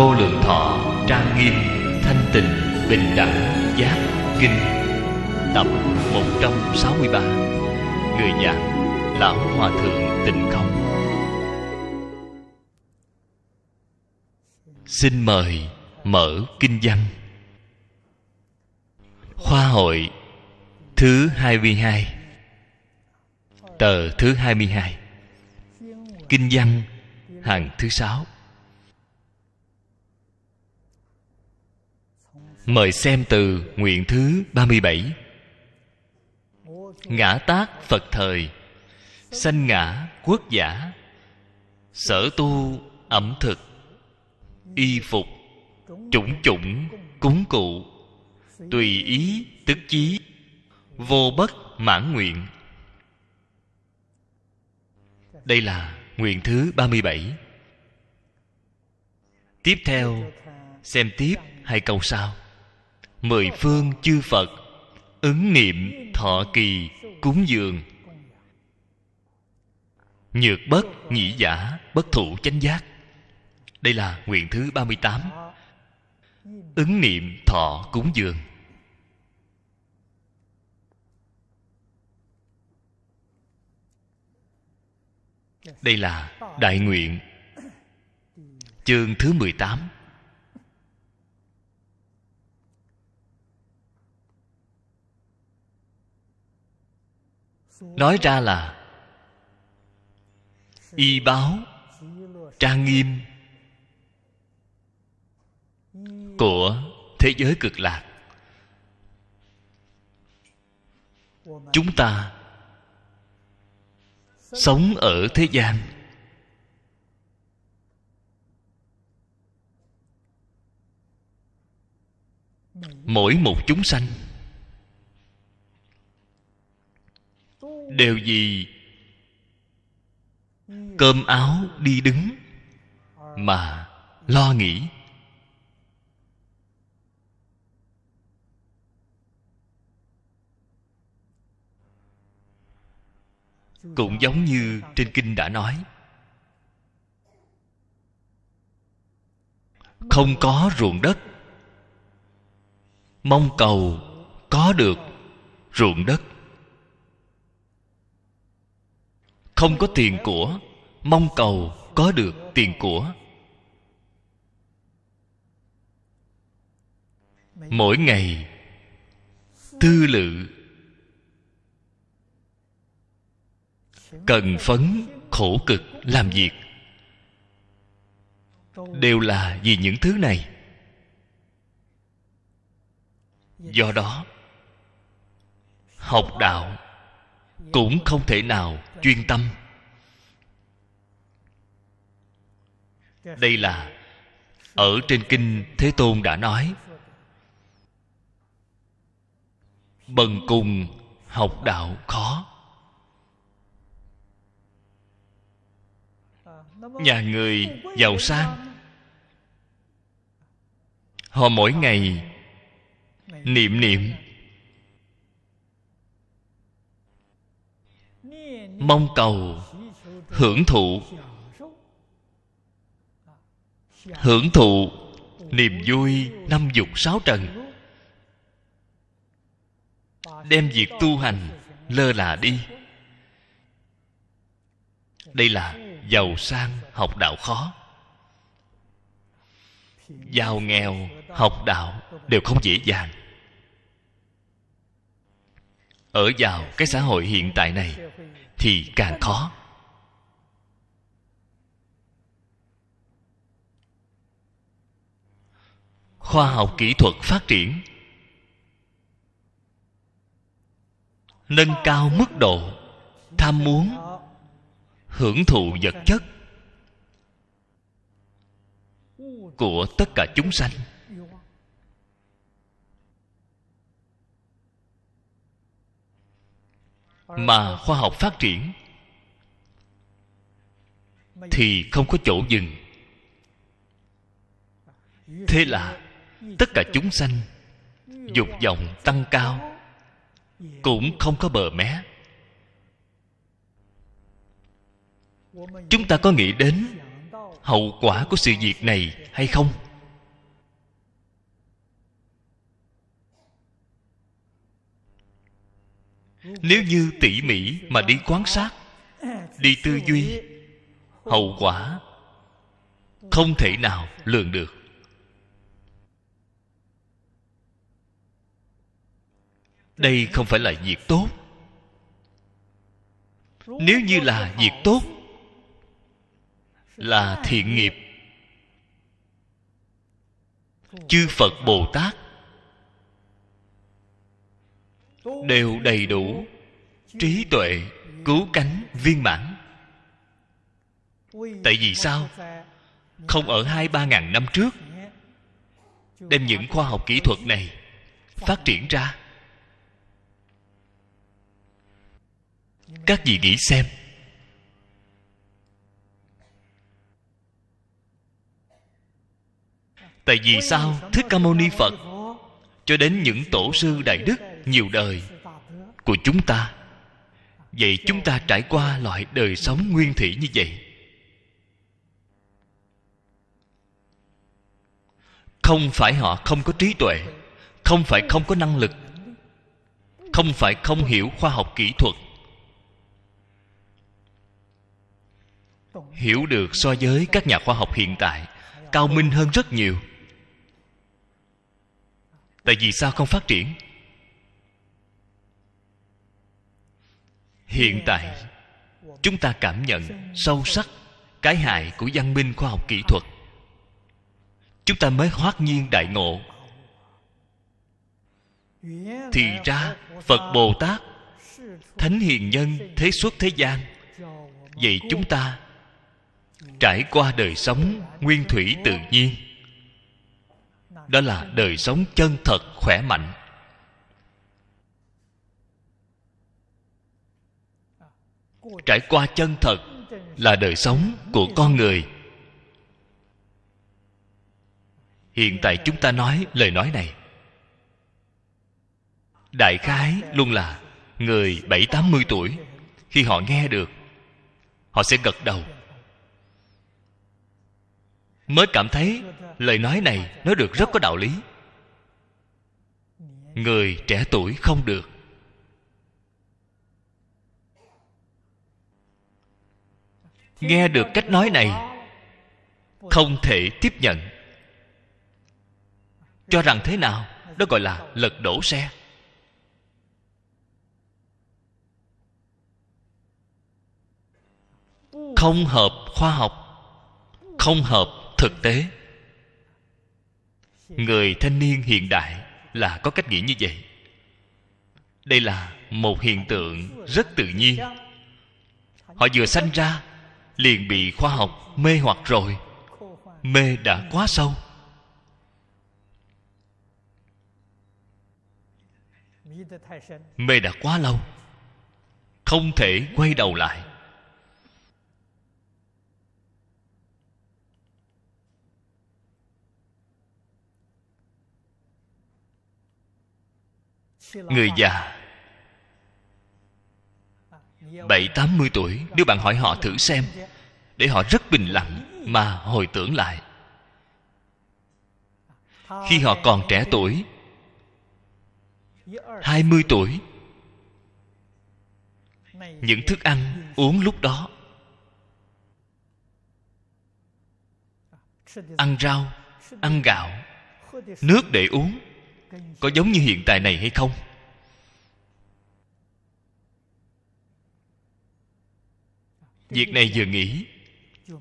vô lượng thọ trang nghiêm thanh tịnh bình đẳng giác kinh tập 163 người giảng lão hòa thượng tịnh không xin mời mở kinh văn khoa hội thứ 22 tờ thứ 22 kinh văn hàng thứ sáu Mời xem từ nguyện thứ 37 Ngã tác Phật thời Sanh ngã quốc giả Sở tu ẩm thực Y phục Chủng chủng cúng cụ Tùy ý tức chí Vô bất mãn nguyện Đây là nguyện thứ 37 Tiếp theo Xem tiếp hai câu sau mười phương chư phật ứng niệm thọ kỳ cúng dường nhược bất nhĩ giả bất thủ chánh giác đây là nguyện thứ 38 ứng niệm thọ cúng dường đây là đại nguyện chương thứ 18 nói ra là y báo trang nghiêm của thế giới cực lạc chúng ta sống ở thế gian mỗi một chúng sanh đều vì cơm áo đi đứng mà lo nghĩ cũng giống như trên kinh đã nói không có ruộng đất mong cầu có được ruộng đất không có tiền của mong cầu có được tiền của mỗi ngày tư lự cần phấn khổ cực làm việc đều là vì những thứ này do đó học đạo cũng không thể nào chuyên tâm đây là ở trên kinh thế tôn đã nói bần cùng học đạo khó nhà người giàu sang họ mỗi ngày niệm niệm mong cầu hưởng thụ hưởng thụ niềm vui năm dục sáu trần đem việc tu hành lơ là đi đây là giàu sang học đạo khó giàu nghèo học đạo đều không dễ dàng ở vào cái xã hội hiện tại này thì càng khó khoa học kỹ thuật phát triển nâng cao mức độ tham muốn hưởng thụ vật chất của tất cả chúng sanh mà khoa học phát triển thì không có chỗ dừng thế là tất cả chúng sanh dục vọng tăng cao cũng không có bờ mé chúng ta có nghĩ đến hậu quả của sự việc này hay không nếu như tỉ mỉ mà đi quan sát đi tư duy hậu quả không thể nào lường được đây không phải là việc tốt nếu như là việc tốt là thiện nghiệp chư phật bồ tát đều đầy đủ trí tuệ cứu cánh viên mãn tại vì sao không ở hai ba ngàn năm trước đem những khoa học kỹ thuật này phát triển ra các vị nghĩ xem tại vì sao thích ca mâu ni phật cho đến những tổ sư đại đức nhiều đời của chúng ta vậy chúng ta trải qua loại đời sống nguyên thủy như vậy không phải họ không có trí tuệ không phải không có năng lực không phải không hiểu khoa học kỹ thuật hiểu được so với các nhà khoa học hiện tại cao minh hơn rất nhiều tại vì sao không phát triển hiện tại chúng ta cảm nhận sâu sắc cái hại của văn minh khoa học kỹ thuật chúng ta mới hoát nhiên đại ngộ thì ra phật bồ tát thánh hiền nhân thế xuất thế gian vậy chúng ta trải qua đời sống nguyên thủy tự nhiên đó là đời sống chân thật khỏe mạnh trải qua chân thật là đời sống của con người hiện tại chúng ta nói lời nói này đại khái luôn là người bảy tám mươi tuổi khi họ nghe được họ sẽ gật đầu mới cảm thấy lời nói này nói được rất có đạo lý người trẻ tuổi không được nghe được cách nói này không thể tiếp nhận cho rằng thế nào đó gọi là lật đổ xe không hợp khoa học không hợp thực tế người thanh niên hiện đại là có cách nghĩ như vậy đây là một hiện tượng rất tự nhiên họ vừa sanh ra liền bị khoa học mê hoặc rồi mê đã quá sâu mê đã quá lâu không thể quay đầu lại người già bảy tám mươi tuổi nếu bạn hỏi họ thử xem để họ rất bình lặng mà hồi tưởng lại khi họ còn trẻ tuổi hai mươi tuổi những thức ăn uống lúc đó ăn rau ăn gạo nước để uống có giống như hiện tại này hay không việc này vừa nghĩ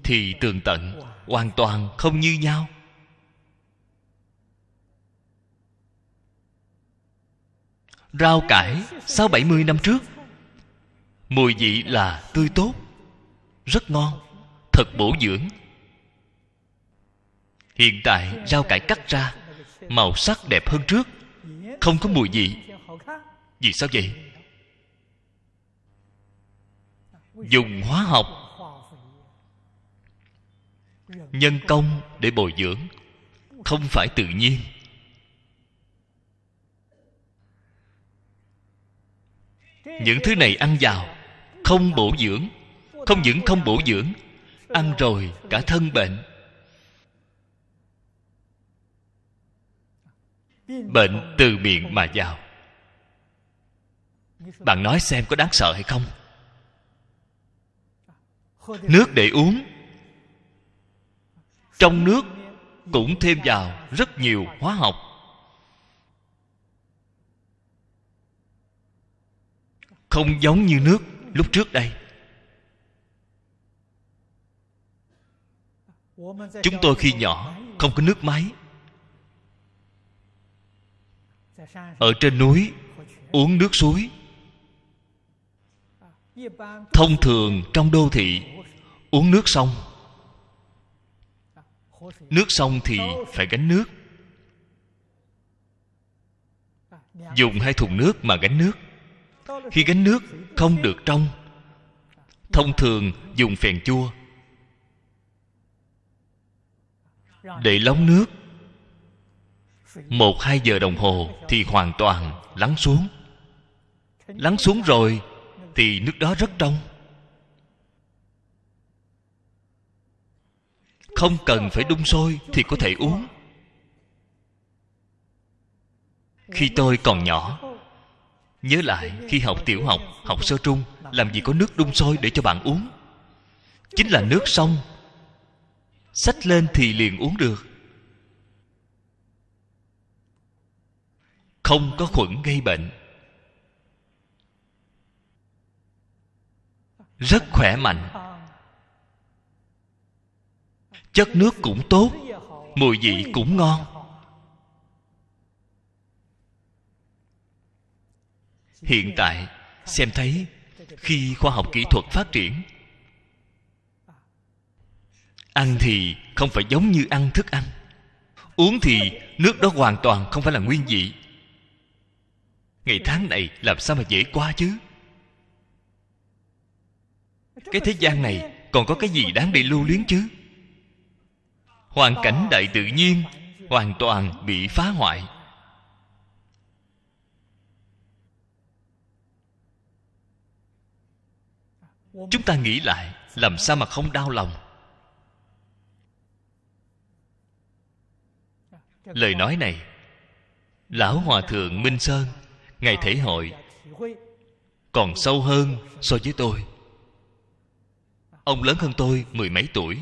thì tường tận hoàn toàn không như nhau rau cải sau 70 năm trước mùi vị là tươi tốt rất ngon thật bổ dưỡng hiện tại rau cải cắt ra màu sắc đẹp hơn trước không có mùi vị vì sao vậy dùng hóa học nhân công để bồi dưỡng không phải tự nhiên những thứ này ăn vào không bổ dưỡng không những không bổ dưỡng ăn rồi cả thân bệnh bệnh từ miệng mà vào bạn nói xem có đáng sợ hay không nước để uống trong nước cũng thêm vào rất nhiều hóa học không giống như nước lúc trước đây chúng tôi khi nhỏ không có nước máy ở trên núi uống nước suối thông thường trong đô thị uống nước xong nước xong thì phải gánh nước dùng hai thùng nước mà gánh nước khi gánh nước không được trong thông thường dùng phèn chua để lóng nước một hai giờ đồng hồ thì hoàn toàn lắng xuống lắng xuống rồi thì nước đó rất trong không cần phải đun sôi thì có thể uống khi tôi còn nhỏ nhớ lại khi học tiểu học học sơ trung làm gì có nước đun sôi để cho bạn uống chính là nước sông xách lên thì liền uống được không có khuẩn gây bệnh rất khỏe mạnh chất nước cũng tốt mùi vị cũng ngon hiện tại xem thấy khi khoa học kỹ thuật phát triển ăn thì không phải giống như ăn thức ăn uống thì nước đó hoàn toàn không phải là nguyên vị ngày tháng này làm sao mà dễ qua chứ cái thế gian này còn có cái gì đáng để lưu luyến chứ hoàn cảnh đại tự nhiên hoàn toàn bị phá hoại chúng ta nghĩ lại làm sao mà không đau lòng lời nói này lão hòa thượng minh sơn ngày thể hội còn sâu hơn so với tôi ông lớn hơn tôi mười mấy tuổi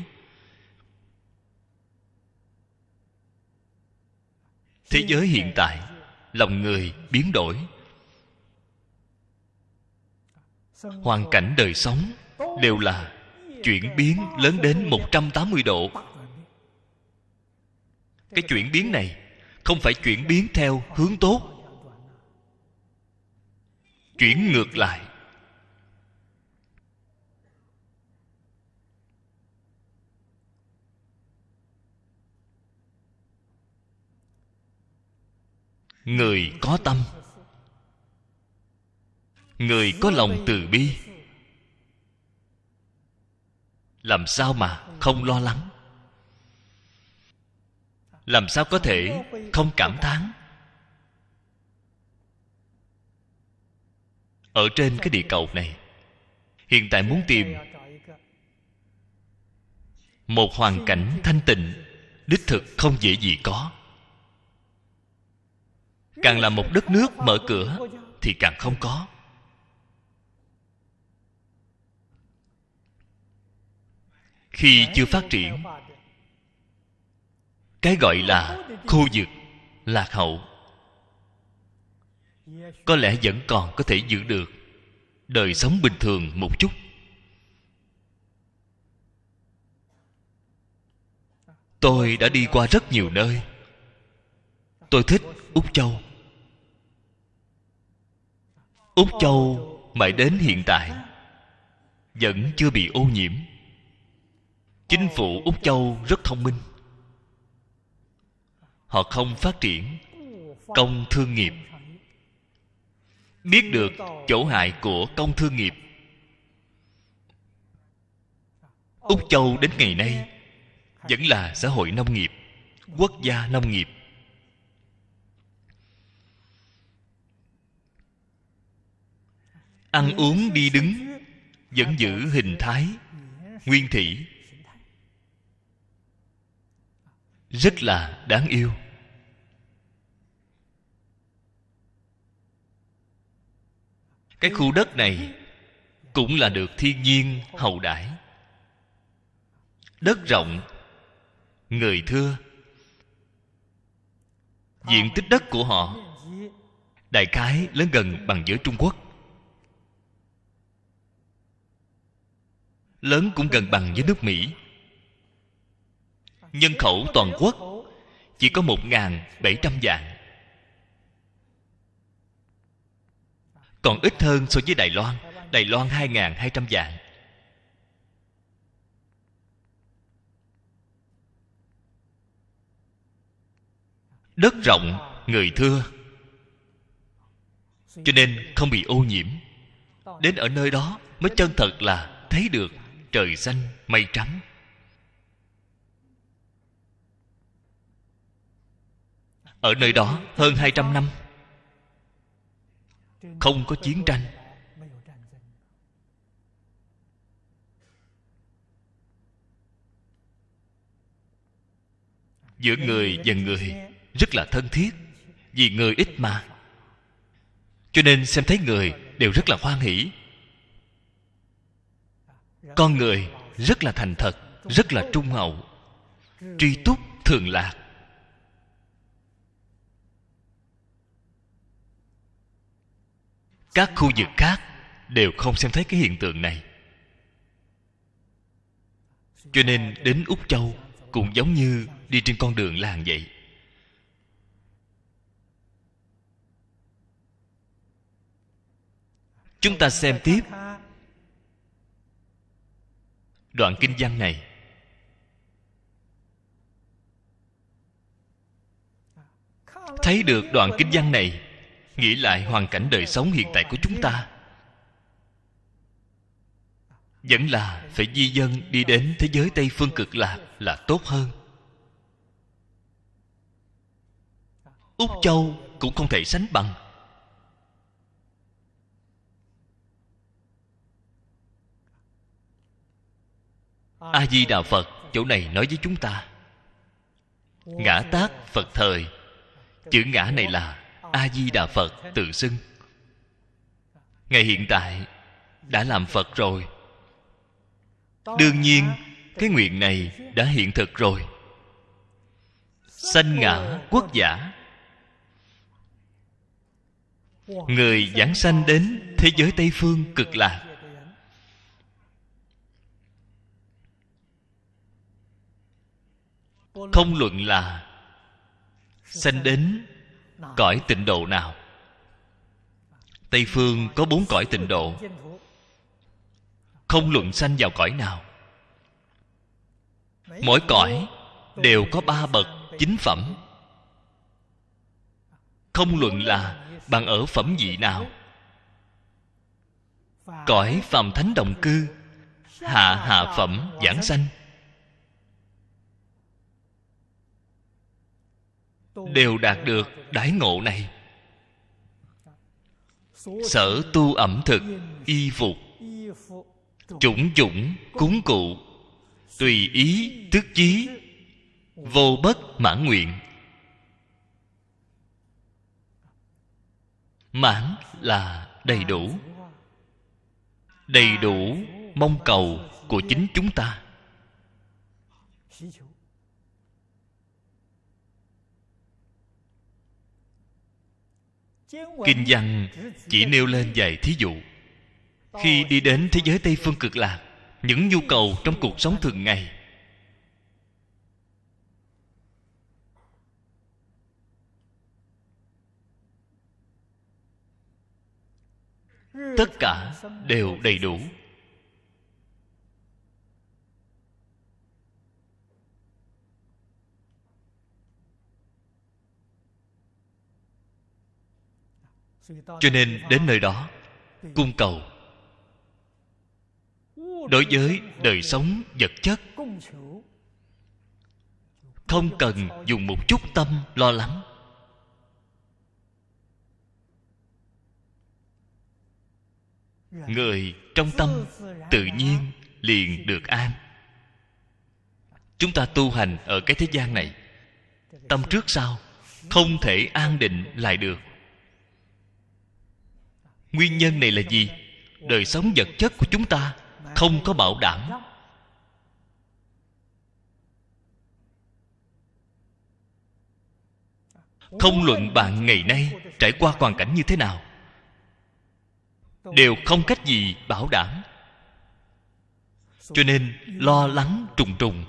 thế giới hiện tại lòng người biến đổi hoàn cảnh đời sống đều là chuyển biến lớn đến 180 độ cái chuyển biến này không phải chuyển biến theo hướng tốt chuyển ngược lại người có tâm người có lòng từ bi làm sao mà không lo lắng làm sao có thể không cảm thán ở trên cái địa cầu này hiện tại muốn tìm một hoàn cảnh thanh tịnh đích thực không dễ gì có càng là một đất nước mở cửa thì càng không có khi chưa phát triển cái gọi là khu vực lạc hậu có lẽ vẫn còn có thể giữ được đời sống bình thường một chút tôi đã đi qua rất nhiều nơi tôi thích úc châu úc châu mãi đến hiện tại vẫn chưa bị ô nhiễm chính phủ úc châu rất thông minh họ không phát triển công thương nghiệp biết được chỗ hại của công thương nghiệp úc châu đến ngày nay vẫn là xã hội nông nghiệp quốc gia nông nghiệp ăn uống đi đứng vẫn giữ hình thái nguyên thủy rất là đáng yêu cái khu đất này cũng là được thiên nhiên hậu đãi đất rộng người thưa diện tích đất của họ đại khái lớn gần bằng giữa trung quốc lớn cũng gần bằng với nước mỹ nhân khẩu toàn quốc chỉ có một bảy trăm vạn còn ít hơn so với đài loan đài loan hai hai trăm vạn đất rộng người thưa cho nên không bị ô nhiễm đến ở nơi đó mới chân thật là thấy được trời xanh mây trắng ở nơi đó hơn 200 năm không có chiến tranh giữa người và người rất là thân thiết vì người ít mà cho nên xem thấy người đều rất là hoan hỷ con người rất là thành thật rất là trung hậu tri túc thường lạc các khu vực khác đều không xem thấy cái hiện tượng này cho nên đến úc châu cũng giống như đi trên con đường làng vậy chúng ta xem tiếp đoạn kinh văn này thấy được đoạn kinh văn này nghĩ lại hoàn cảnh đời sống hiện tại của chúng ta vẫn là phải di dân đi đến thế giới tây phương cực lạc là tốt hơn úc châu cũng không thể sánh bằng a di đà phật chỗ này nói với chúng ta ngã tác phật thời chữ ngã này là a di đà phật tự xưng ngày hiện tại đã làm phật rồi đương nhiên cái nguyện này đã hiện thực rồi sanh ngã quốc giả người giảng sanh đến thế giới tây phương cực lạc không luận là sanh đến cõi tịnh độ nào tây phương có bốn cõi tịnh độ không luận sanh vào cõi nào mỗi cõi đều có ba bậc chính phẩm không luận là bạn ở phẩm vị nào cõi phàm thánh đồng cư hạ hạ phẩm giảng sanh đều đạt được đãi ngộ này sở tu ẩm thực y phục chủng chủng cúng cụ tùy ý tức chí vô bất mãn nguyện mãn là đầy đủ đầy đủ mong cầu của chính chúng ta kinh văn chỉ nêu lên vài thí dụ khi đi đến thế giới tây phương cực lạc những nhu cầu trong cuộc sống thường ngày tất cả đều đầy đủ cho nên đến nơi đó cung cầu đối với đời sống vật chất không cần dùng một chút tâm lo lắng người trong tâm tự nhiên liền được an chúng ta tu hành ở cái thế gian này tâm trước sau không thể an định lại được nguyên nhân này là gì đời sống vật chất của chúng ta không có bảo đảm không luận bạn ngày nay trải qua hoàn cảnh như thế nào đều không cách gì bảo đảm cho nên lo lắng trùng trùng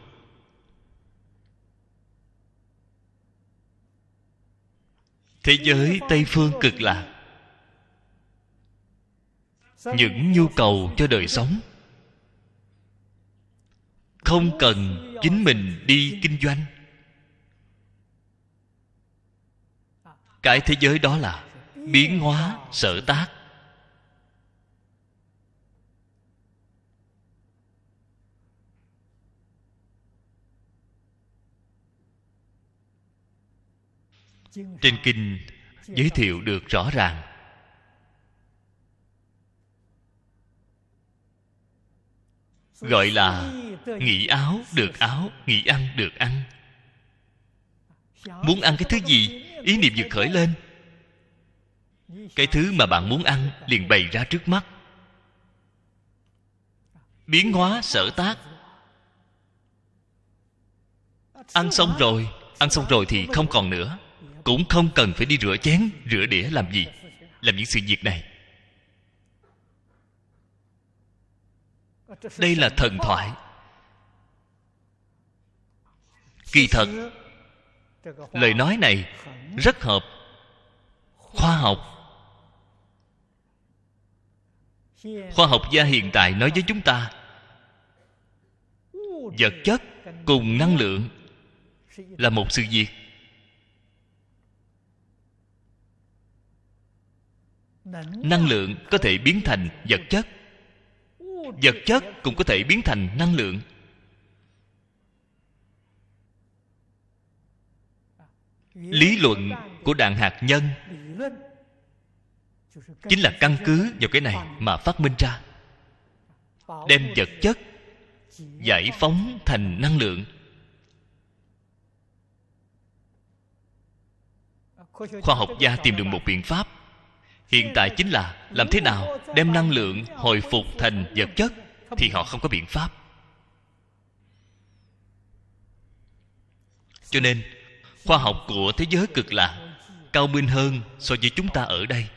thế giới tây phương cực lạc những nhu cầu cho đời sống không cần chính mình đi kinh doanh cái thế giới đó là biến hóa sở tác trên kinh giới thiệu được rõ ràng gọi là nghỉ áo được áo nghỉ ăn được ăn muốn ăn cái thứ gì ý niệm vừa khởi lên cái thứ mà bạn muốn ăn liền bày ra trước mắt biến hóa sở tác ăn xong rồi ăn xong rồi thì không còn nữa cũng không cần phải đi rửa chén rửa đĩa làm gì làm những sự việc này đây là thần thoại kỳ thật lời nói này rất hợp khoa học khoa học gia hiện tại nói với chúng ta vật chất cùng năng lượng là một sự việc năng lượng có thể biến thành vật chất vật chất cũng có thể biến thành năng lượng lý luận của đạn hạt nhân chính là căn cứ vào cái này mà phát minh ra đem vật chất giải phóng thành năng lượng khoa học gia tìm được một biện pháp hiện tại chính là làm thế nào đem năng lượng hồi phục thành vật chất thì họ không có biện pháp cho nên khoa học của thế giới cực lạc cao minh hơn so với chúng ta ở đây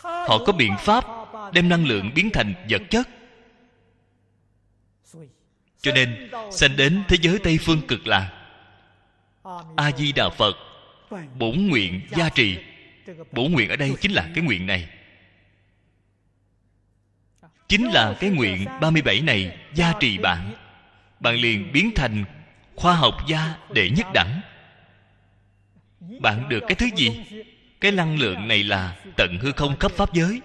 họ có biện pháp đem năng lượng biến thành vật chất cho nên sanh đến thế giới tây phương cực lạc a di đà phật bổn nguyện gia trì bổn nguyện ở đây chính là cái nguyện này chính là cái nguyện 37 này gia trì bạn bạn liền biến thành khoa học gia đệ nhất đẳng bạn được cái thứ gì cái năng lượng này là tận hư không cấp pháp giới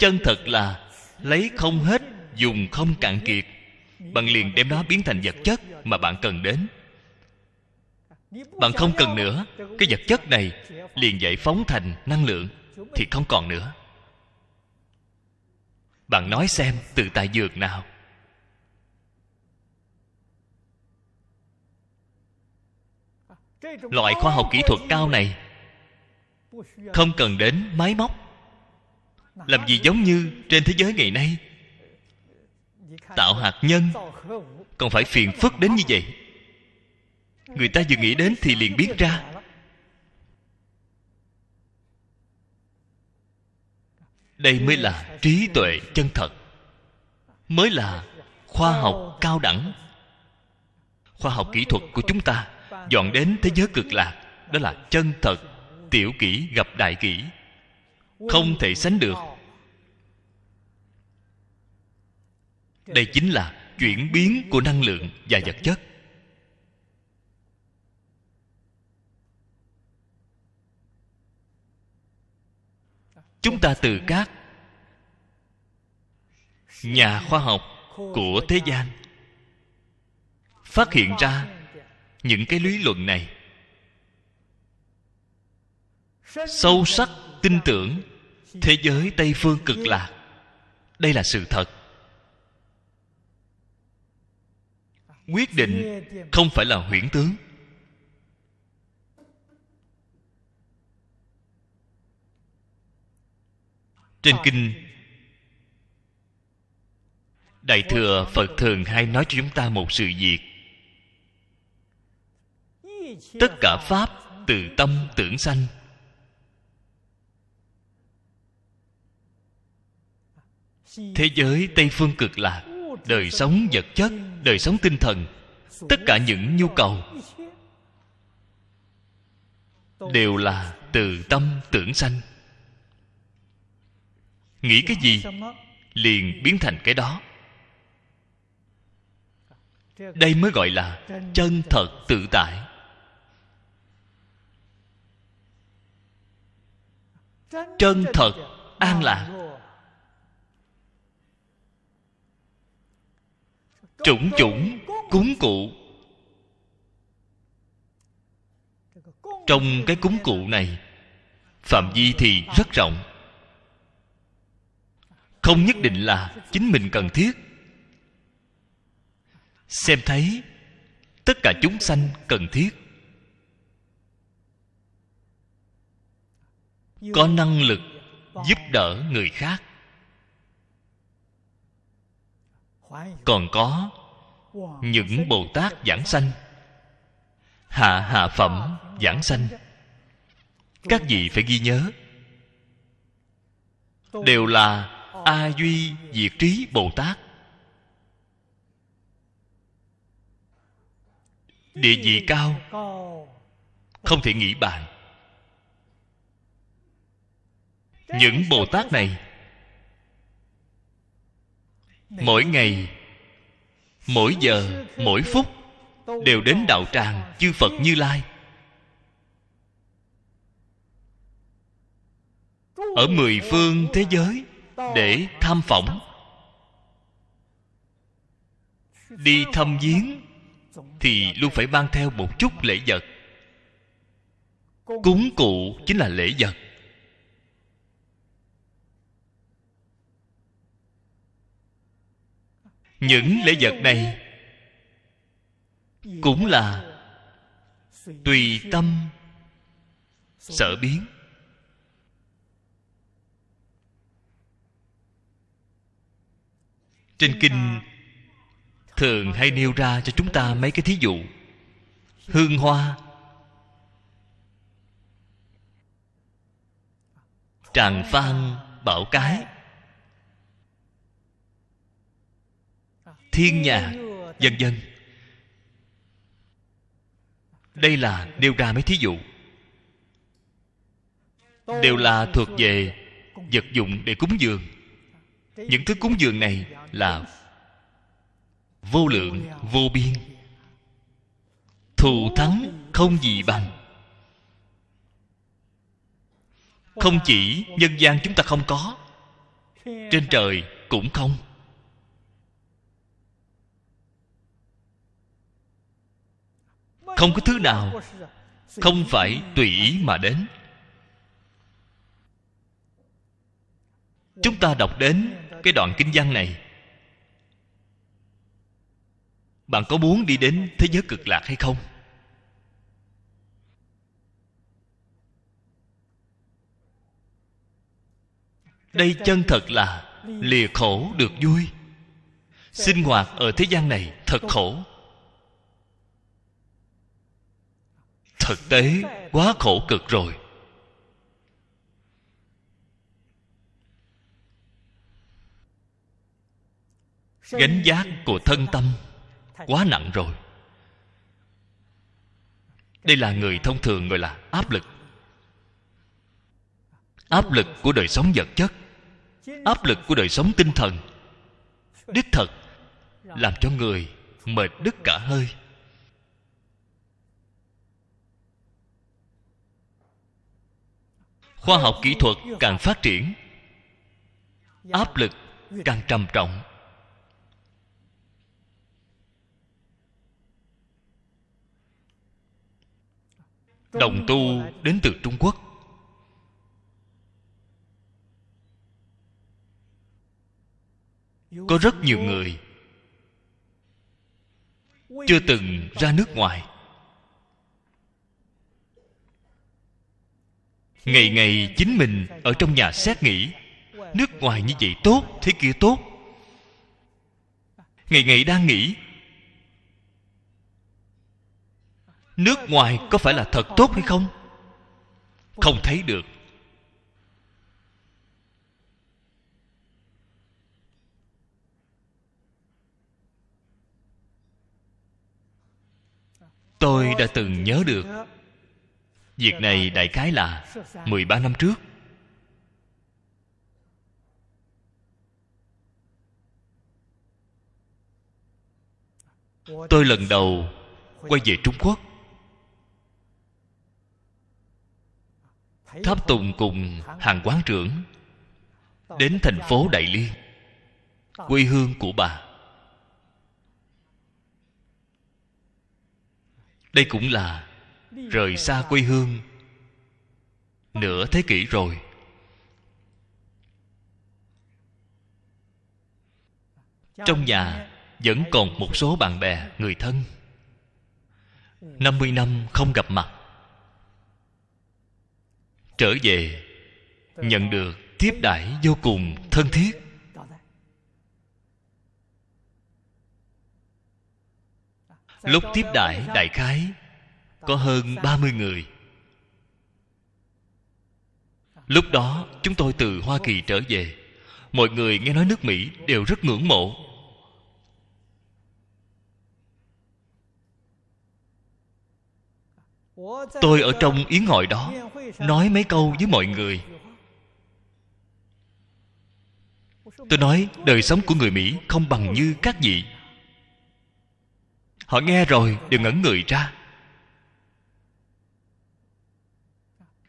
chân thật là lấy không hết dùng không cạn kiệt bạn liền đem nó biến thành vật chất mà bạn cần đến bạn không cần nữa cái vật chất này liền giải phóng thành năng lượng thì không còn nữa bạn nói xem từ tại dược nào loại khoa học kỹ thuật cao này không cần đến máy móc làm gì giống như trên thế giới ngày nay tạo hạt nhân còn phải phiền phức đến như vậy người ta vừa nghĩ đến thì liền biết ra đây mới là trí tuệ chân thật mới là khoa học cao đẳng khoa học kỹ thuật của chúng ta dọn đến thế giới cực lạc đó là chân thật tiểu kỹ gặp đại kỹ không thể sánh được đây chính là chuyển biến của năng lượng và vật chất chúng ta từ các nhà khoa học của thế gian phát hiện ra những cái lý luận này sâu sắc tin tưởng thế giới tây phương cực lạc đây là sự thật quyết định không phải là huyễn tướng trên kinh đại thừa phật thường hay nói cho chúng ta một sự việc tất cả pháp từ tâm tưởng sanh thế giới tây phương cực lạc đời sống vật chất đời sống tinh thần tất cả những nhu cầu đều là từ tâm tưởng sanh nghĩ cái gì liền biến thành cái đó đây mới gọi là chân thật tự tại chân thật an lạc chủng chủng cúng cụ trong cái cúng cụ này phạm vi thì rất rộng không nhất định là chính mình cần thiết xem thấy tất cả chúng sanh cần thiết có năng lực giúp đỡ người khác còn có những bồ tát giảng sanh hạ hạ phẩm giảng sanh các vị phải ghi nhớ đều là a duy diệt trí bồ tát địa vị cao không thể nghĩ bàn những bồ tát này mỗi ngày mỗi giờ mỗi phút đều đến đạo tràng chư phật như lai ở mười phương thế giới để tham phỏng đi thăm viếng thì luôn phải mang theo một chút lễ vật cúng cụ chính là lễ vật những lễ vật này cũng là tùy tâm sở biến trên kinh thường hay nêu ra cho chúng ta mấy cái thí dụ hương hoa tràng phan bảo cái thiên nhà dân dân đây là nêu ra mấy thí dụ đều là thuộc về vật dụng để cúng dường những thứ cúng dường này là vô lượng vô biên thù thắng không gì bằng không chỉ nhân gian chúng ta không có trên trời cũng không không có thứ nào không phải tùy ý mà đến chúng ta đọc đến cái đoạn kinh văn này bạn có muốn đi đến thế giới cực lạc hay không đây chân thật là lìa khổ được vui sinh hoạt ở thế gian này thật khổ thực tế quá khổ cực rồi gánh giác của thân tâm quá nặng rồi đây là người thông thường gọi là áp lực áp lực của đời sống vật chất áp lực của đời sống tinh thần đích thật làm cho người mệt đứt cả hơi khoa học kỹ thuật càng phát triển áp lực càng trầm trọng đồng tu đến từ trung quốc có rất nhiều người chưa từng ra nước ngoài ngày ngày chính mình ở trong nhà xét nghĩ nước ngoài như vậy tốt thế kia tốt ngày ngày đang nghĩ nước ngoài có phải là thật tốt hay không không thấy được tôi đã từng nhớ được việc này đại khái là 13 năm trước tôi lần đầu quay về trung quốc tháp tùng cùng hàng quán trưởng đến thành phố đại liên quê hương của bà đây cũng là rời xa quê hương nửa thế kỷ rồi trong nhà vẫn còn một số bạn bè người thân 50 ừ. năm không gặp mặt trở về nhận được tiếp đãi vô cùng thân thiết lúc tiếp đãi đại khái có hơn 30 người lúc đó chúng tôi từ hoa kỳ trở về mọi người nghe nói nước mỹ đều rất ngưỡng mộ tôi ở trong yến hội đó nói mấy câu với mọi người tôi nói đời sống của người mỹ không bằng như các vị họ nghe rồi đều ngẩn người ra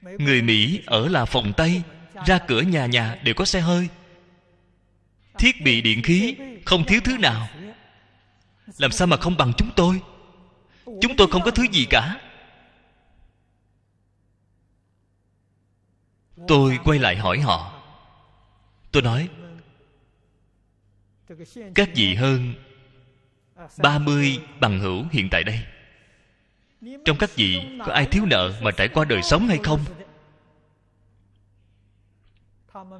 người mỹ ở là phòng tây ra cửa nhà nhà đều có xe hơi thiết bị điện khí không thiếu thứ nào làm sao mà không bằng chúng tôi chúng tôi không có thứ gì cả tôi quay lại hỏi họ tôi nói các vị hơn 30 bằng hữu hiện tại đây Trong các vị có ai thiếu nợ mà trải qua đời sống hay không?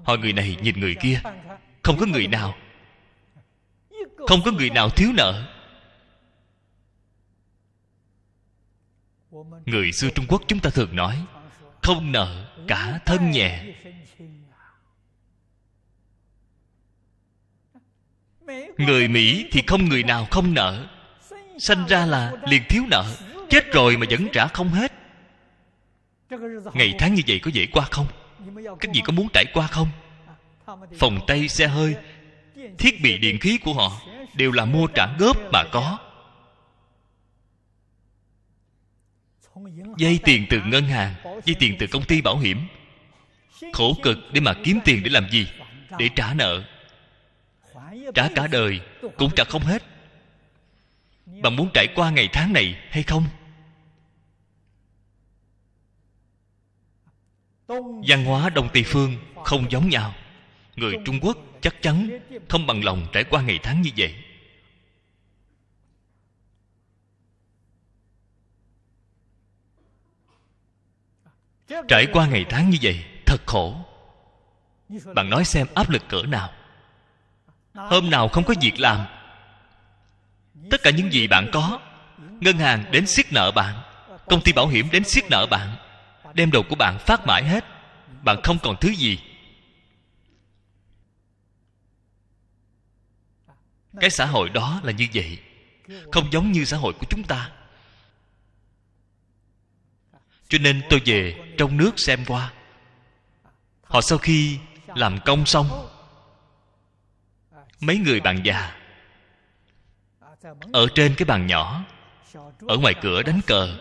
Họ người này nhìn người kia Không có người nào Không có người nào thiếu nợ Người xưa Trung Quốc chúng ta thường nói Không nợ cả thân nhẹ người mỹ thì không người nào không nợ sinh ra là liền thiếu nợ chết rồi mà vẫn trả không hết ngày tháng như vậy có dễ qua không các vị có muốn trải qua không phòng tay xe hơi thiết bị điện khí của họ đều là mua trả góp mà có dây tiền từ ngân hàng dây tiền từ công ty bảo hiểm khổ cực để mà kiếm tiền để làm gì để trả nợ trả cả đời cũng trả không hết bạn muốn trải qua ngày tháng này hay không văn hóa đông tây phương không giống nhau người trung quốc chắc chắn không bằng lòng trải qua ngày tháng như vậy trải qua ngày tháng như vậy thật khổ bạn nói xem áp lực cỡ nào hôm nào không có việc làm tất cả những gì bạn có ngân hàng đến siết nợ bạn công ty bảo hiểm đến siết nợ bạn đem đồ của bạn phát mãi hết bạn không còn thứ gì cái xã hội đó là như vậy không giống như xã hội của chúng ta cho nên tôi về trong nước xem qua họ sau khi làm công xong mấy người bạn già ở trên cái bàn nhỏ ở ngoài cửa đánh cờ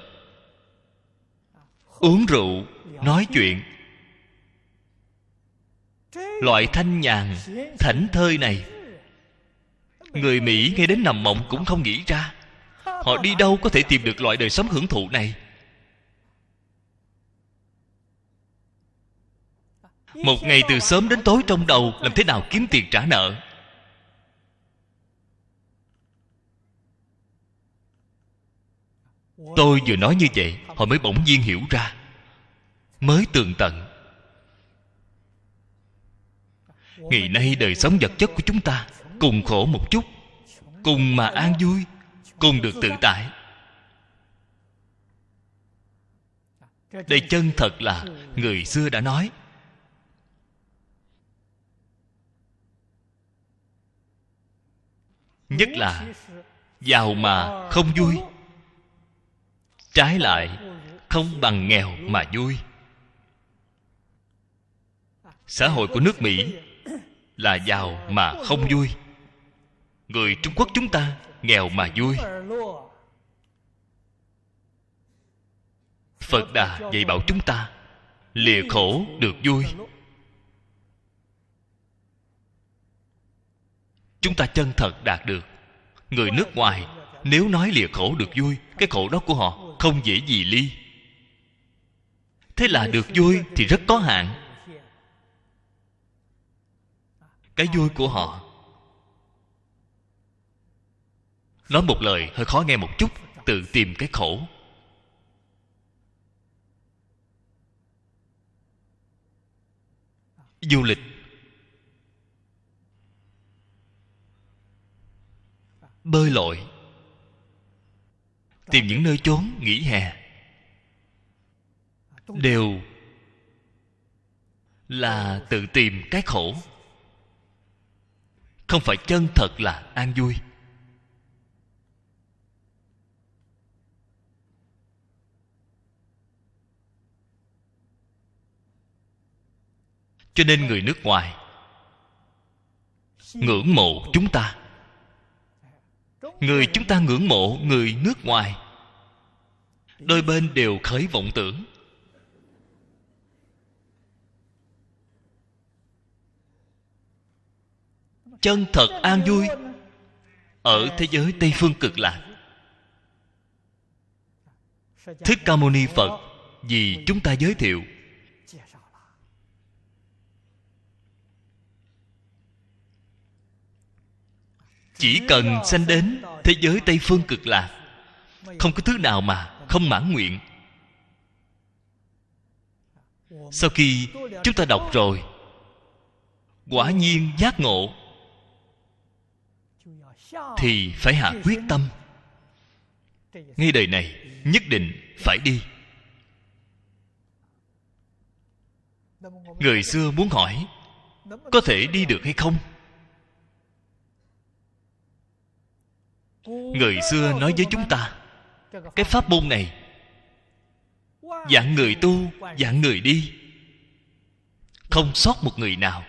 uống rượu nói chuyện loại thanh nhàn thảnh thơi này người mỹ nghe đến nằm mộng cũng không nghĩ ra họ đi đâu có thể tìm được loại đời sống hưởng thụ này một ngày từ sớm đến tối trong đầu làm thế nào kiếm tiền trả nợ tôi vừa nói như vậy họ mới bỗng nhiên hiểu ra mới tường tận ngày nay đời sống vật chất của chúng ta cùng khổ một chút cùng mà an vui cùng được tự tại đây chân thật là người xưa đã nói nhất là giàu mà không vui trái lại không bằng nghèo mà vui xã hội của nước mỹ là giàu mà không vui người trung quốc chúng ta nghèo mà vui phật đà dạy bảo chúng ta lìa khổ được vui chúng ta chân thật đạt được người nước ngoài nếu nói lìa khổ được vui cái khổ đó của họ không dễ gì ly thế là được vui thì rất có hạn cái vui của họ nói một lời hơi khó nghe một chút tự tìm cái khổ du lịch bơi lội tìm những nơi trốn nghỉ hè đều là tự tìm cái khổ không phải chân thật là an vui cho nên người nước ngoài ngưỡng mộ chúng ta người chúng ta ngưỡng mộ người nước ngoài đôi bên đều khởi vọng tưởng chân thật an vui ở thế giới tây phương cực lạc thích ca mâu ni phật vì chúng ta giới thiệu chỉ cần sanh đến thế giới tây phương cực lạc không có thứ nào mà không mãn nguyện sau khi chúng ta đọc rồi quả nhiên giác ngộ thì phải hạ quyết tâm ngay đời này nhất định phải đi người xưa muốn hỏi có thể đi được hay không người xưa nói với chúng ta cái pháp môn này dạng người tu dạng người đi không sót một người nào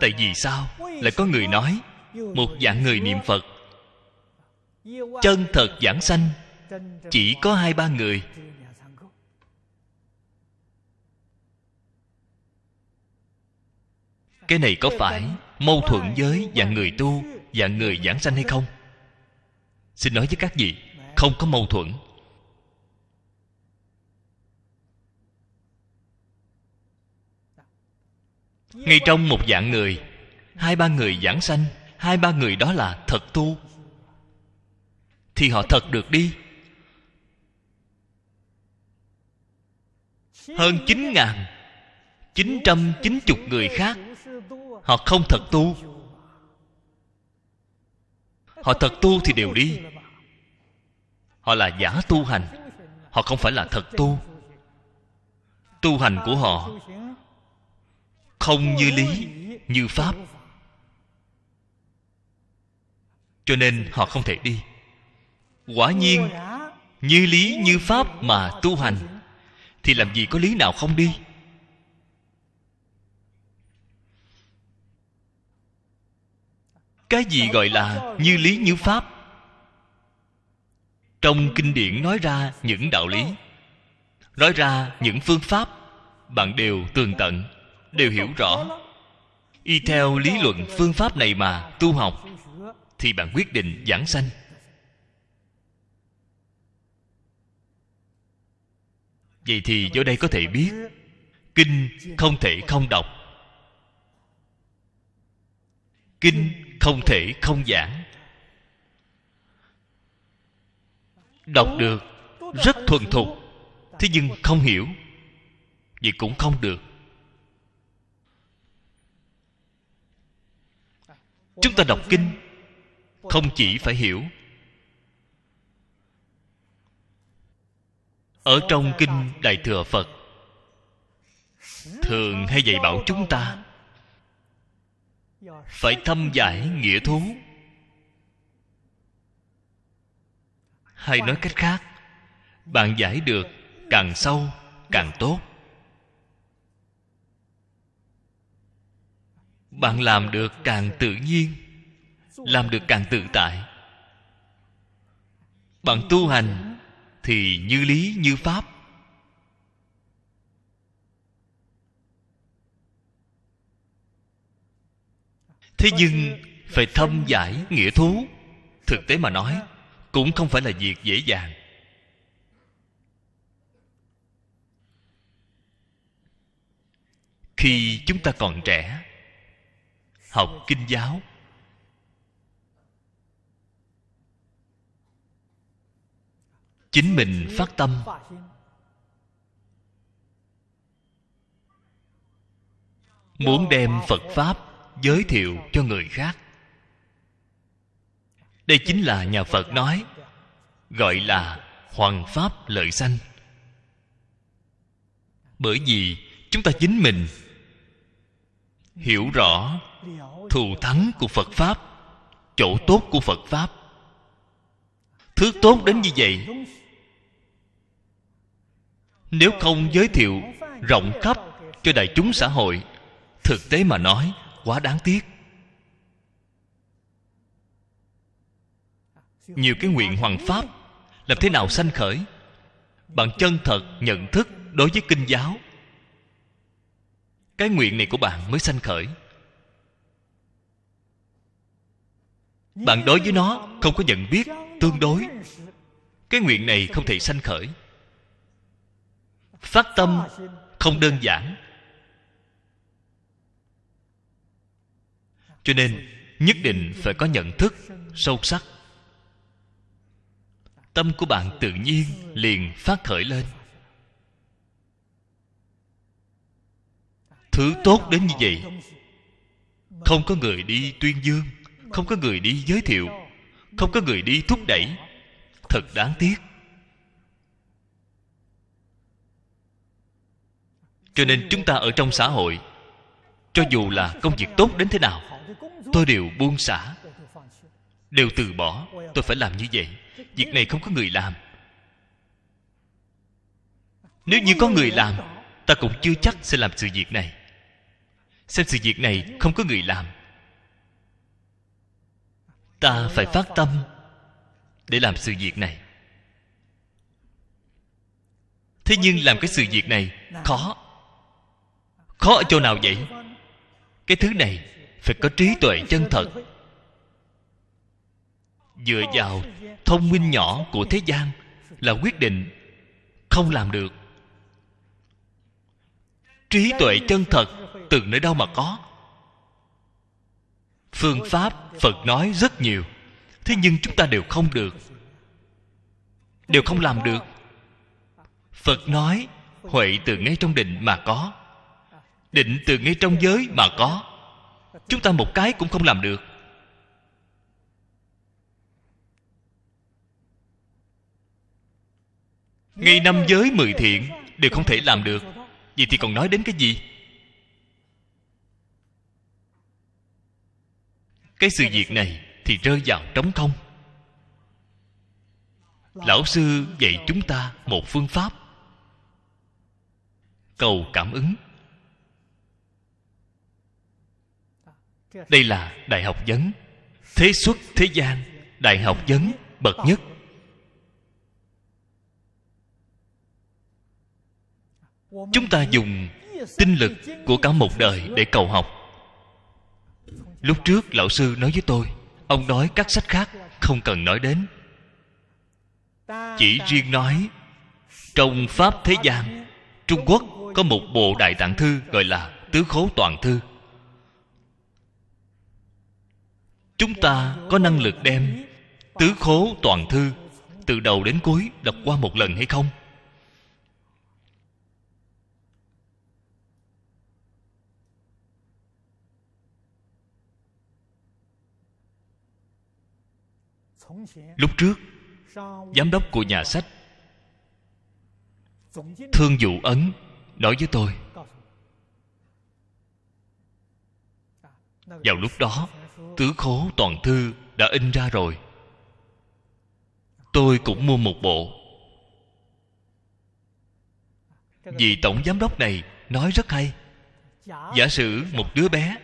tại vì sao lại có người nói một dạng người niệm phật chân thật giảng sanh chỉ có hai ba người cái này có phải mâu thuẫn với dạng người tu dạng người giảng sanh hay không xin nói với các vị không có mâu thuẫn ngay trong một dạng người hai ba người giảng sanh hai ba người đó là thật tu thì họ thật được đi hơn chín ngàn chín trăm chín chục người khác họ không thật tu họ thật tu thì đều đi họ là giả tu hành họ không phải là thật tu tu hành của họ không như lý như pháp cho nên họ không thể đi quả nhiên như lý như pháp mà tu hành thì làm gì có lý nào không đi cái gì gọi là như lý như pháp trong kinh điển nói ra những đạo lý nói ra những phương pháp bạn đều tường tận đều hiểu rõ y theo lý luận phương pháp này mà tu học thì bạn quyết định giảng sanh vậy thì chỗ đây có thể biết kinh không thể không đọc kinh không thể không giảng đọc được rất thuần thục thế nhưng không hiểu vậy cũng không được chúng ta đọc kinh không chỉ phải hiểu ở trong kinh đại thừa phật thường hay dạy bảo chúng ta phải thâm giải nghĩa thú hay nói cách khác bạn giải được càng sâu càng tốt bạn làm được càng tự nhiên làm được càng tự tại bạn tu hành thì như lý như pháp thế nhưng phải thâm giải nghĩa thú thực tế mà nói cũng không phải là việc dễ dàng khi chúng ta còn trẻ học kinh giáo chính mình phát tâm muốn đem phật pháp giới thiệu cho người khác đây chính là nhà phật nói gọi là hoàng pháp lợi sanh bởi vì chúng ta chính mình hiểu rõ thù thắng của phật pháp chỗ tốt của phật pháp thứ tốt đến như vậy nếu không giới thiệu rộng khắp cho đại chúng xã hội thực tế mà nói quá đáng tiếc nhiều cái nguyện hoàng pháp làm thế nào sanh khởi bạn chân thật nhận thức đối với kinh giáo cái nguyện này của bạn mới sanh khởi bạn đối với nó không có nhận biết tương đối cái nguyện này không thể sanh khởi phát tâm không đơn giản cho nên nhất định phải có nhận thức sâu sắc tâm của bạn tự nhiên liền phát khởi lên thứ tốt đến như vậy không có người đi tuyên dương không có người đi giới thiệu không có người đi thúc đẩy thật đáng tiếc cho nên chúng ta ở trong xã hội cho dù là công việc tốt đến thế nào tôi đều buông xả đều từ bỏ tôi phải làm như vậy việc này không có người làm nếu như có người làm ta cũng chưa chắc sẽ làm sự việc này xem sự việc này không có người làm ta phải phát tâm để làm sự việc này thế nhưng làm cái sự việc này khó khó ở chỗ nào vậy cái thứ này phải có trí tuệ chân thật dựa vào thông minh nhỏ của thế gian là quyết định không làm được trí tuệ chân thật từ nơi đâu mà có phương pháp phật nói rất nhiều thế nhưng chúng ta đều không được đều không làm được phật nói huệ từ ngay trong định mà có định từ ngay trong giới mà có chúng ta một cái cũng không làm được ngay năm giới mười thiện đều không thể làm được vậy thì còn nói đến cái gì cái sự việc này thì rơi vào trống không lão sư dạy chúng ta một phương pháp cầu cảm ứng đây là đại học vấn thế xuất thế gian đại học vấn bậc nhất chúng ta dùng tinh lực của cả một đời để cầu học lúc trước lão sư nói với tôi ông nói các sách khác không cần nói đến chỉ riêng nói trong pháp thế gian trung quốc có một bộ đại tạng thư gọi là tứ khố toàn thư chúng ta có năng lực đem tứ khố toàn thư từ đầu đến cuối đọc qua một lần hay không lúc trước giám đốc của nhà sách thương vụ ấn nói với tôi vào lúc đó tứ khố toàn thư đã in ra rồi tôi cũng mua một bộ vì tổng giám đốc này nói rất hay giả sử một đứa bé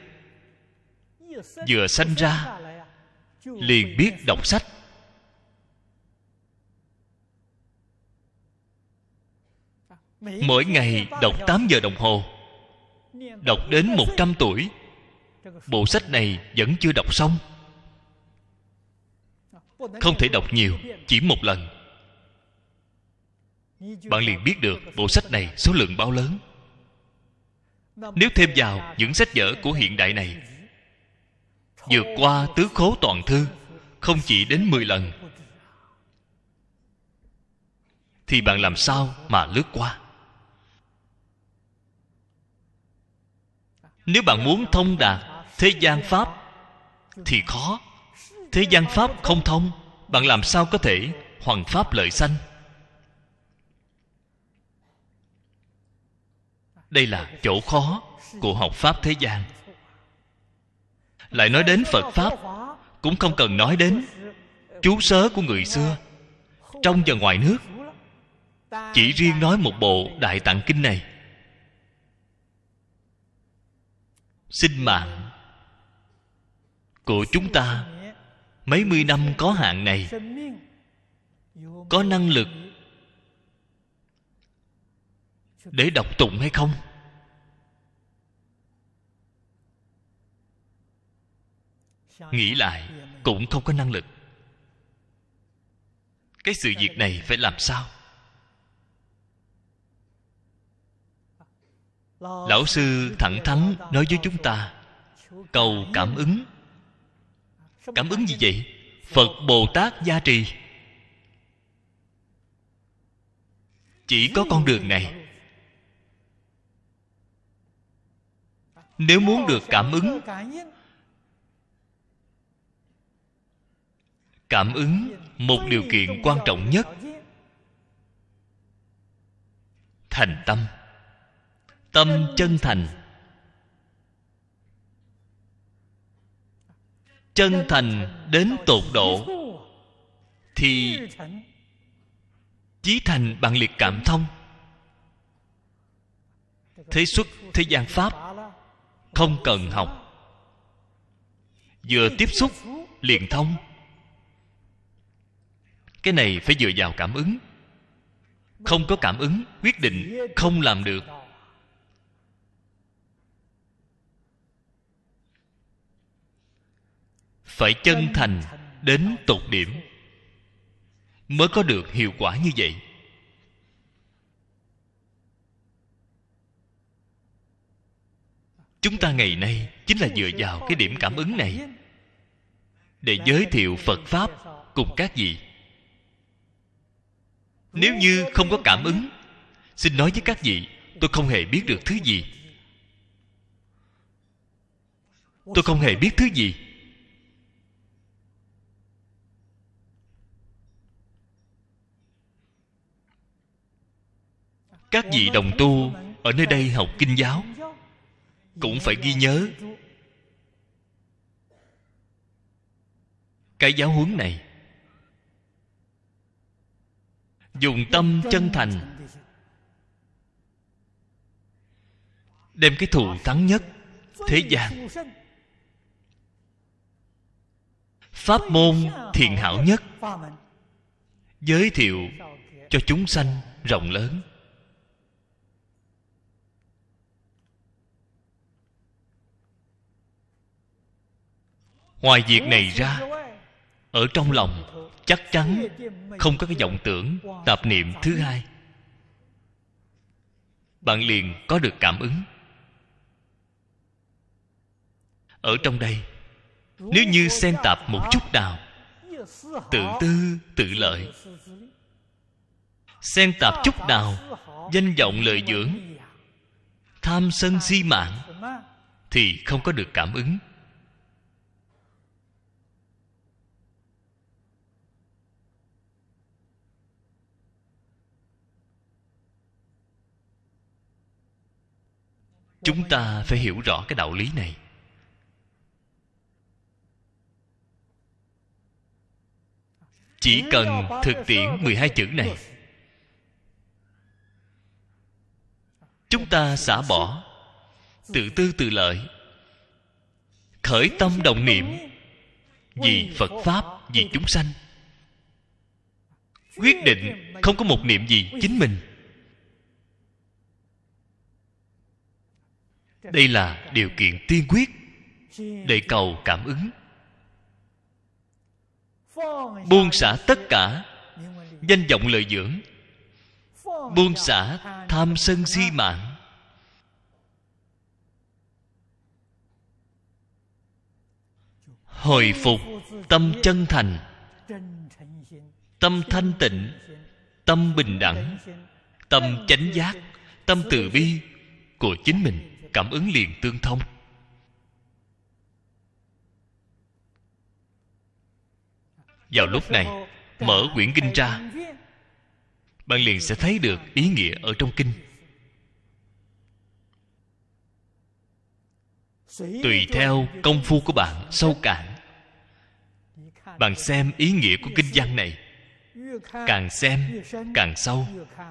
vừa sanh ra liền biết đọc sách mỗi ngày đọc 8 giờ đồng hồ đọc đến 100 tuổi bộ sách này vẫn chưa đọc xong không thể đọc nhiều chỉ một lần bạn liền biết được bộ sách này số lượng bao lớn nếu thêm vào những sách vở của hiện đại này vượt qua tứ khố toàn thư không chỉ đến 10 lần thì bạn làm sao mà lướt qua nếu bạn muốn thông đạt thế gian pháp thì khó thế gian pháp không thông bạn làm sao có thể hoằng pháp lợi sanh đây là chỗ khó của học pháp thế gian lại nói đến phật pháp cũng không cần nói đến chú sớ của người xưa trong và ngoài nước chỉ riêng nói một bộ đại tạng kinh này sinh mạng của chúng ta mấy mươi năm có hạn này có năng lực để đọc tụng hay không nghĩ lại cũng không có năng lực cái sự việc này phải làm sao lão sư thẳng thắn nói với chúng ta cầu cảm ứng cảm ứng gì vậy phật bồ tát gia trì chỉ có con đường này nếu muốn được cảm ứng cảm ứng một điều kiện quan trọng nhất thành tâm tâm chân thành chân thành đến tột độ thì chí thành bằng liệt cảm thông thế xuất thế gian pháp không cần học vừa tiếp xúc liền thông cái này phải dựa vào cảm ứng không có cảm ứng quyết định không làm được phải chân thành đến tột điểm mới có được hiệu quả như vậy chúng ta ngày nay chính là dựa vào cái điểm cảm ứng này để giới thiệu phật pháp cùng các vị nếu như không có cảm ứng xin nói với các vị tôi không hề biết được thứ gì tôi không hề biết thứ gì các vị đồng tu ở nơi đây học kinh giáo cũng phải ghi nhớ cái giáo huấn này dùng tâm chân thành đem cái thù thắng nhất thế gian pháp môn thiền hảo nhất giới thiệu cho chúng sanh rộng lớn ngoài việc này ra ở trong lòng chắc chắn không có cái vọng tưởng tạp niệm thứ hai bạn liền có được cảm ứng ở trong đây nếu như xen tạp một chút nào tự tư tự lợi xen tạp chút nào danh vọng lợi dưỡng tham sân si mạng thì không có được cảm ứng chúng ta phải hiểu rõ cái đạo lý này chỉ cần thực tiễn 12 chữ này chúng ta xả bỏ tự tư tự lợi khởi tâm đồng niệm vì phật pháp vì chúng sanh quyết định không có một niệm gì chính mình đây là điều kiện tiên quyết để cầu cảm ứng buông xả tất cả danh vọng lợi dưỡng buông xả tham sân si mạng hồi phục tâm chân thành tâm thanh tịnh tâm bình đẳng tâm chánh giác tâm từ bi của chính mình cảm ứng liền tương thông vào lúc này mở quyển kinh ra bạn liền sẽ thấy được ý nghĩa ở trong kinh tùy theo công phu của bạn sâu cạn bạn xem ý nghĩa của kinh văn này càng xem càng sâu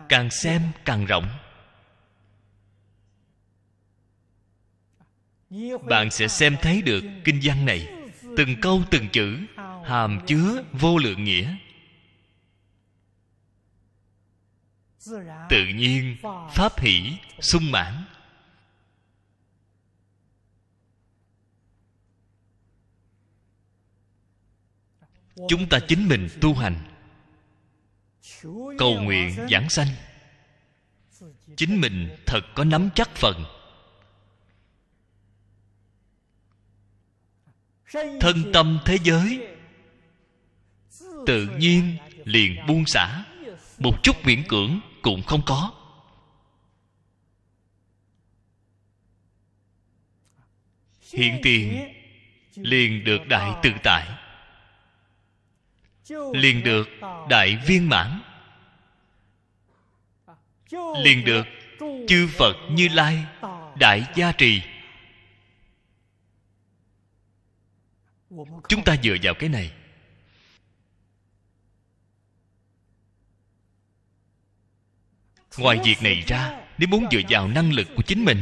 càng xem càng rộng bạn sẽ xem thấy được kinh văn này từng câu từng chữ hàm chứa vô lượng nghĩa tự nhiên pháp hỷ sung mãn chúng ta chính mình tu hành cầu nguyện giảng sanh chính mình thật có nắm chắc phần thân tâm thế giới tự nhiên liền buông xả một chút miễn cưỡng cũng không có hiện tiền liền được đại tự tại liền được đại viên mãn liền được chư phật như lai đại gia trì chúng ta dựa vào cái này ngoài việc này ra nếu muốn dựa vào năng lực của chính mình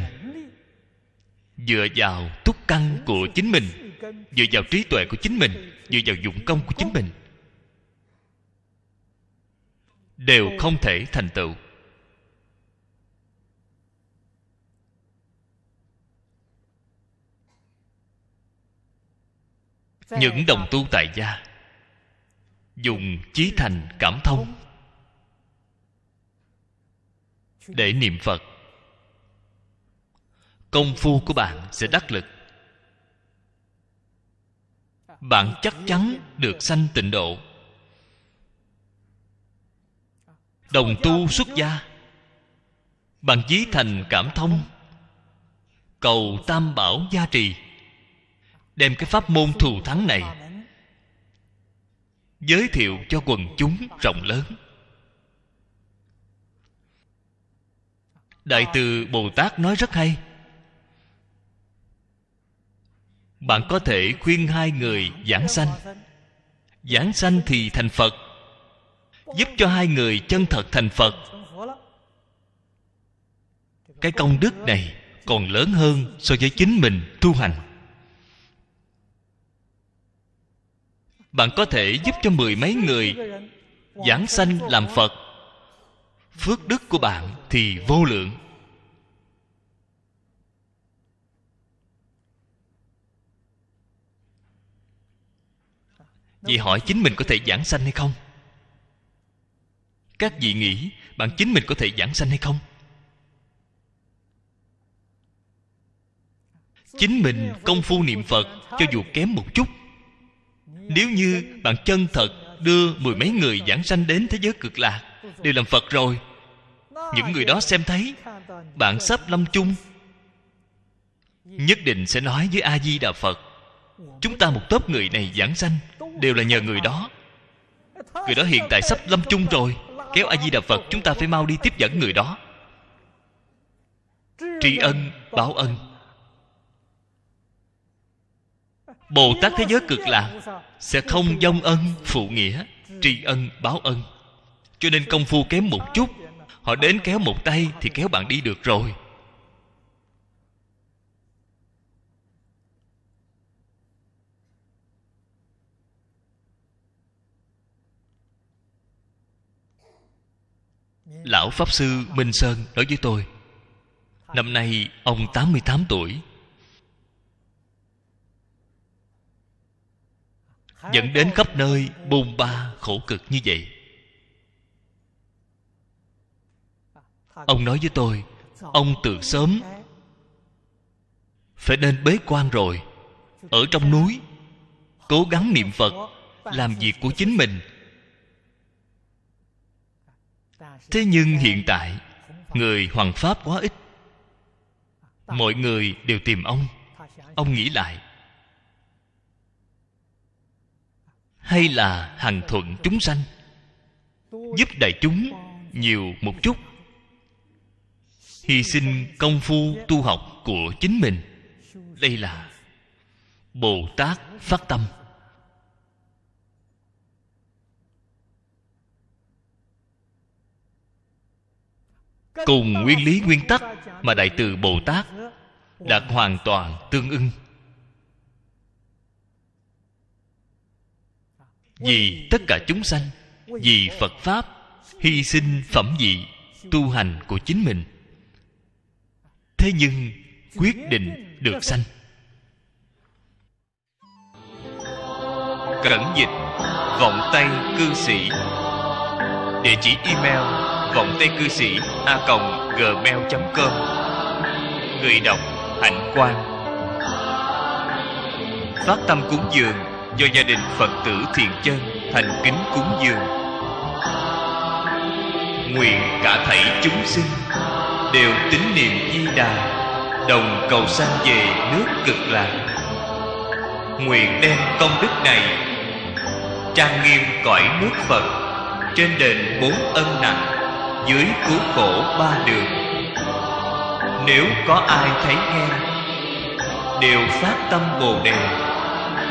dựa vào túc căn của chính mình dựa vào trí tuệ của chính mình dựa vào dụng công của chính mình đều không thể thành tựu những đồng tu tại gia dùng chí thành cảm thông để niệm phật công phu của bạn sẽ đắc lực bạn chắc chắn được sanh tịnh độ đồng tu xuất gia bằng chí thành cảm thông cầu tam bảo gia trì đem cái pháp môn thù thắng này giới thiệu cho quần chúng rộng lớn đại từ bồ tát nói rất hay bạn có thể khuyên hai người giảng sanh giảng sanh thì thành phật giúp cho hai người chân thật thành phật cái công đức này còn lớn hơn so với chính mình tu hành bạn có thể giúp cho mười mấy người giảng sanh làm phật phước đức của bạn thì vô lượng vì hỏi chính mình có thể giảng sanh hay không các vị nghĩ bạn chính mình có thể giảng sanh hay không chính mình công phu niệm phật cho dù kém một chút nếu như bạn chân thật đưa mười mấy người giảng sanh đến thế giới cực lạc Đều làm Phật rồi Những người đó xem thấy Bạn sắp lâm chung Nhất định sẽ nói với A-di-đà Phật Chúng ta một tốp người này giảng sanh Đều là nhờ người đó Người đó hiện tại sắp lâm chung rồi Kéo A-di-đà Phật chúng ta phải mau đi tiếp dẫn người đó Tri ân, báo ân bồ tát thế giới cực lạc sẽ không dông ân phụ nghĩa tri ân báo ân cho nên công phu kém một chút họ đến kéo một tay thì kéo bạn đi được rồi lão pháp sư minh sơn nói với tôi năm nay ông 88 tuổi dẫn đến khắp nơi bùn ba khổ cực như vậy ông nói với tôi ông từ sớm phải nên bế quan rồi ở trong núi cố gắng niệm phật làm việc của chính mình thế nhưng hiện tại người hoàng pháp quá ít mọi người đều tìm ông ông nghĩ lại hay là hằng thuận chúng sanh giúp đại chúng nhiều một chút hy sinh công phu tu học của chính mình đây là bồ tát phát tâm cùng nguyên lý nguyên tắc mà đại từ bồ tát đã hoàn toàn tương ưng vì tất cả chúng sanh vì phật pháp hy sinh phẩm vị tu hành của chính mình thế nhưng quyết định được sanh cẩn dịch vọng tay cư sĩ địa chỉ email vọng tay cư sĩ a còng gmail com người đọc hạnh quan, phát tâm cúng dường do gia đình Phật tử Thiền Chân thành kính cúng dường. Nguyện cả thảy chúng sinh đều tín niệm Di Đà, đồng cầu sanh về nước cực lạc. Nguyện đem công đức này trang nghiêm cõi nước Phật trên đền bốn ân nặng dưới cứu khổ ba đường. Nếu có ai thấy nghe đều phát tâm Bồ đề